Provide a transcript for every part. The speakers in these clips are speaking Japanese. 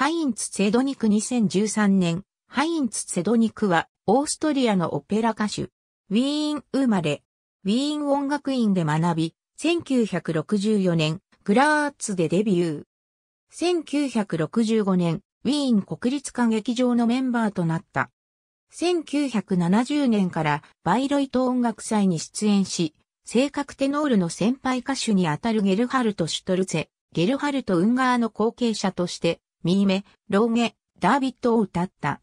ハインツ・セドニク2013年、ハインツ・セドニクは、オーストリアのオペラ歌手。ウィーン生まれ、ウィーン音楽院で学び、1964年、グラーツでデビュー。1965年、ウィーン国立歌劇場のメンバーとなった。1970年からバイロイト音楽祭に出演し、性格テノールの先輩歌手にあたるゲルハルト・シュトルツェ、ゲルハルト・ウンガーの後継者としてミーメ、ローゲ、ダービットを歌った。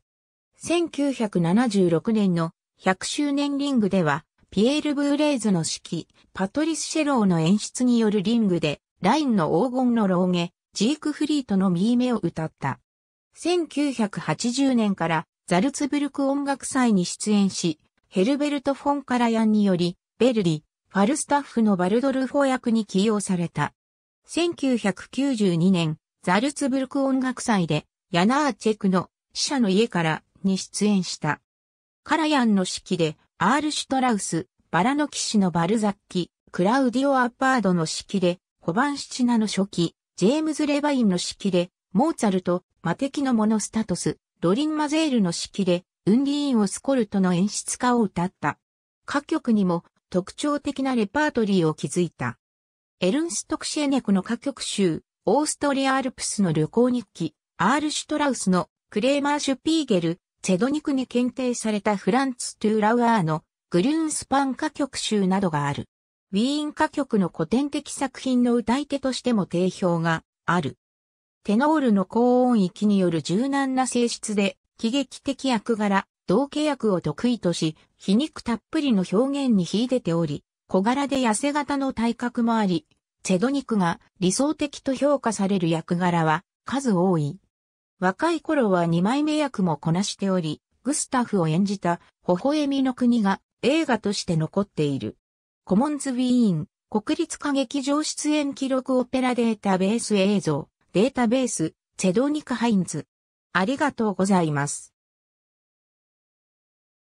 1976年の100周年リングでは、ピエール・ブーレイズの指揮、パトリス・シェローの演出によるリングで、ラインの黄金のーゲ、ジークフリートのミーメを歌った。1980年からザルツブルク音楽祭に出演し、ヘルベルト・フォン・カラヤンにより、ベルリ、ファルスタッフのバルドルフォ役に起用された。1992年、ザルツブルク音楽祭で、ヤナーチェクの死者の家からに出演した。カラヤンの式で、アール・シュトラウス、バラの騎士のバルザッキ、クラウディオ・アッパードの式で、ホバン・シチナの初期、ジェームズ・レバインの式で、モーツァルト、マテキのモノスタトス、ロリン・マゼールの式で、ウンディーン・オスコルトの演出家を歌った。各曲にも特徴的なレパートリーを築いた。エルンストクシェネコの歌曲集、オーストリアアルプスの旅行日記、アール・シュトラウスのクレーマー・シュピーゲル、セドニクに検定されたフランツ・トゥーラウアーのグリューンスパン歌曲集などがある。ウィーン歌曲の古典的作品の歌い手としても定評がある。テノールの高音域による柔軟な性質で、喜劇的役柄、同契約を得意とし、皮肉たっぷりの表現に秀でており、小柄で痩せ型の体格もあり、セドニクが理想的と評価される役柄は数多い。若い頃は二枚目役もこなしており、グスタフを演じた微笑みの国が映画として残っている。コモンズウィーン国立歌劇場出演記録オペラデータベース映像データベースセドニク・ハインズありがとうございます。